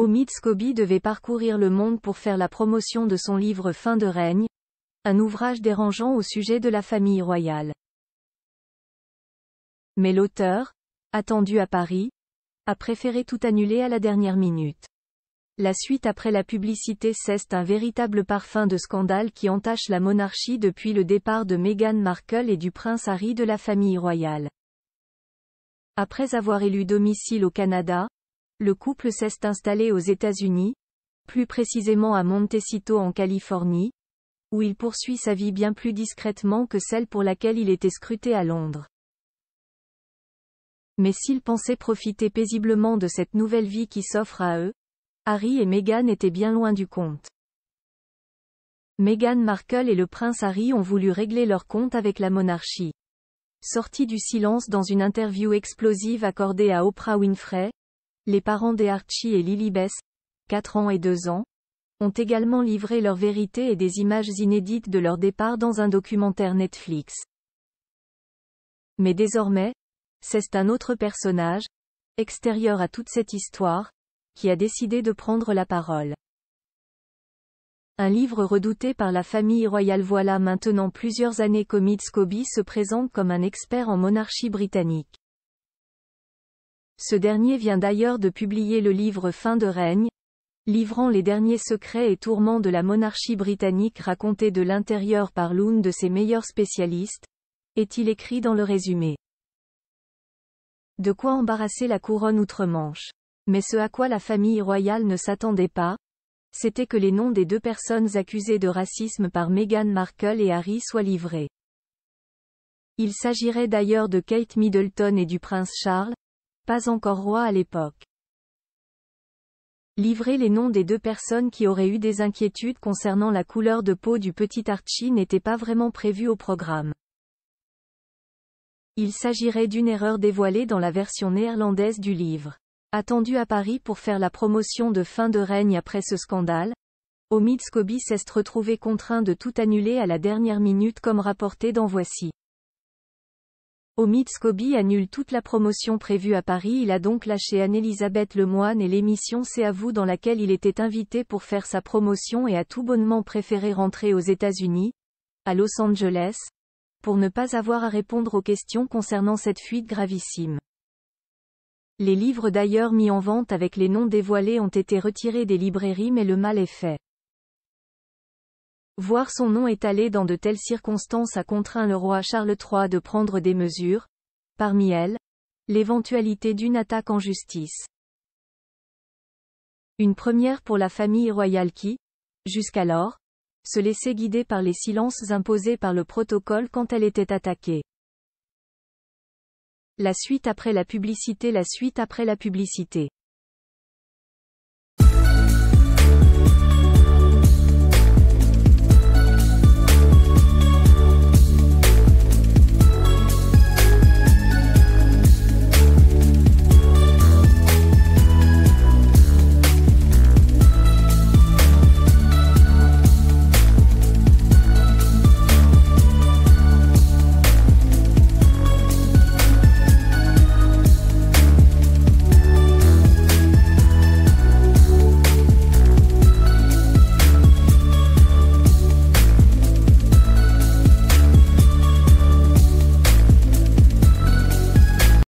Omid Scobie devait parcourir le monde pour faire la promotion de son livre Fin de règne, un ouvrage dérangeant au sujet de la famille royale. Mais l'auteur, attendu à Paris, a préféré tout annuler à la dernière minute. La suite après la publicité cesse un véritable parfum de scandale qui entache la monarchie depuis le départ de Meghan Markle et du prince Harry de la famille royale. Après avoir élu domicile au Canada, le couple cesse installé aux États-Unis, plus précisément à Montecito en Californie, où il poursuit sa vie bien plus discrètement que celle pour laquelle il était scruté à Londres. Mais s'ils pensaient profiter paisiblement de cette nouvelle vie qui s'offre à eux, Harry et Meghan étaient bien loin du compte. Meghan Markle et le prince Harry ont voulu régler leur compte avec la monarchie. Sorti du silence dans une interview explosive accordée à Oprah Winfrey, les parents d'Archie et Lily Bess, 4 ans et 2 ans, ont également livré leur vérité et des images inédites de leur départ dans un documentaire Netflix. Mais désormais, c'est un autre personnage, extérieur à toute cette histoire, qui a décidé de prendre la parole. Un livre redouté par la famille royale voilà maintenant plusieurs années qu'Omid Scobie se présente comme un expert en monarchie britannique. Ce dernier vient d'ailleurs de publier le livre Fin de règne, livrant les derniers secrets et tourments de la monarchie britannique racontés de l'intérieur par l'une de ses meilleurs spécialistes, est-il écrit dans le résumé. De quoi embarrasser la couronne outre-Manche. Mais ce à quoi la famille royale ne s'attendait pas, c'était que les noms des deux personnes accusées de racisme par Meghan Markle et Harry soient livrés. Il s'agirait d'ailleurs de Kate Middleton et du prince Charles, pas encore roi à l'époque. Livrer les noms des deux personnes qui auraient eu des inquiétudes concernant la couleur de peau du petit Archie n'était pas vraiment prévu au programme. Il s'agirait d'une erreur dévoilée dans la version néerlandaise du livre. Attendu à Paris pour faire la promotion de fin de règne après ce scandale, Omid Scobie s'est retrouvé contraint de tout annuler à la dernière minute comme rapporté dans Voici. Omid Scobie annule toute la promotion prévue à Paris. Il a donc lâché Anne-Elisabeth Lemoine et l'émission C'est à vous dans laquelle il était invité pour faire sa promotion et a tout bonnement préféré rentrer aux États-Unis, à Los Angeles, pour ne pas avoir à répondre aux questions concernant cette fuite gravissime. Les livres d'ailleurs mis en vente avec les noms dévoilés ont été retirés des librairies mais le mal est fait. Voir son nom étalé dans de telles circonstances a contraint le roi Charles III de prendre des mesures, parmi elles, l'éventualité d'une attaque en justice. Une première pour la famille royale qui, jusqu'alors, se laissait guider par les silences imposés par le protocole quand elle était attaquée. La suite après la publicité La suite après la publicité